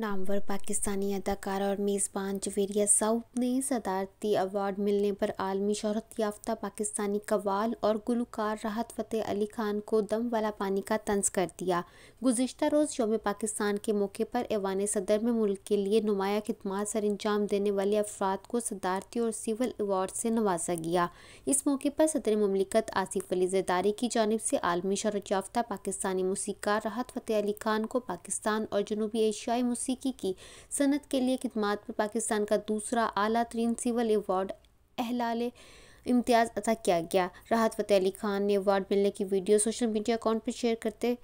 नामवर पाकिस्तानी अदाकार और मेज़बान जवेरिया साउथ ने सदारती अवार्ड मिलने पर आलमी शहरत याफ्ता पाकिस्तानी कवाल और गुलकार राहत फ़तेह अली खान को दम वाला पानी का तंज कर दिया गुजशत रोज़ योम पाकिस्तान के मौके पर ऐवान सदर में मुल्क के लिए नुमाया खदमात सर अंजाम देने वाले अफराद को सदारती और सिविल अवार्ड से नवाजा गया इस मौके पर सदर ममलिकत आसिफ अली जदारी की जानब से आलमी शहरत याफ्ता पाकिस्तानी मौसीकार राहत फ़तेह अली खान को पाकिस्तान और जनूबी एशियाई मौसीकी की सनत के लिए खदमात पर पाकिस्तान का दूसरा आला तरीन सिविल एवॉर्ड अहलाल इम्तियाज़ अदा किया गया राहत फ़तेह अली खान ने अवार्ड मिलने की वीडियो सोशल मीडिया अकाउंट पर शेयर करते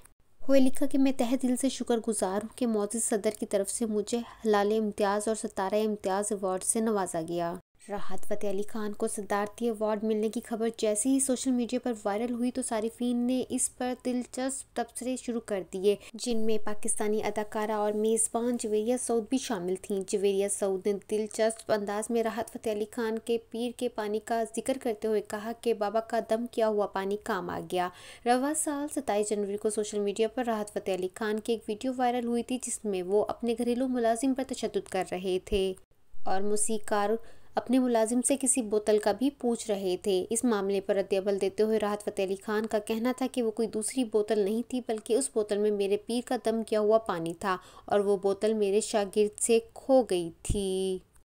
हुए लिखा कि मैं तह दिल से शुक्रगुजार हूँ कि मौजूद सदर की तरफ से मुझे हलाल इम्तियाज़ और सतारा इम्तियाज़ अवार्ड से नवाजा गया राहत फ़तेह अली खान को सिद्धार्थी अवार्ड मिलने की खबर जैसे ही सोशल मीडिया पर वायरल हुई तो सारिफिन ने इस पर दिलचस्प तबसरे शुरू कर दिए जिनमें पाकिस्तानी अदाकारा और मेज़बान जवेरिया सऊद भी शामिल थीं जवेरिया सऊद ने दिलचस्प अंदाज में राहत फ़तेह अली खान के पीर के पानी का जिक्र करते हुए कहा कि बाबा का दम किया हुआ पानी काम आ गया रवा साल सताईस जनवरी को सोशल मीडिया पर राहत फ़तेह अली खान की एक वीडियो वायरल हुई थी जिसमें वो अपने घरेलू मुलाजिम पर तशद कर रहे थे और मौसीकार अपने मुलाजिम से किसी बोतल का भी पूछ रहे थे इस मामले पर रद्दबल देते हुए राहत फतेह अली खान का कहना था कि वो कोई दूसरी बोतल नहीं थी बल्कि उस बोतल में मेरे पीर का दम किया हुआ पानी था और वो बोतल मेरे शागिर्द से खो गई थी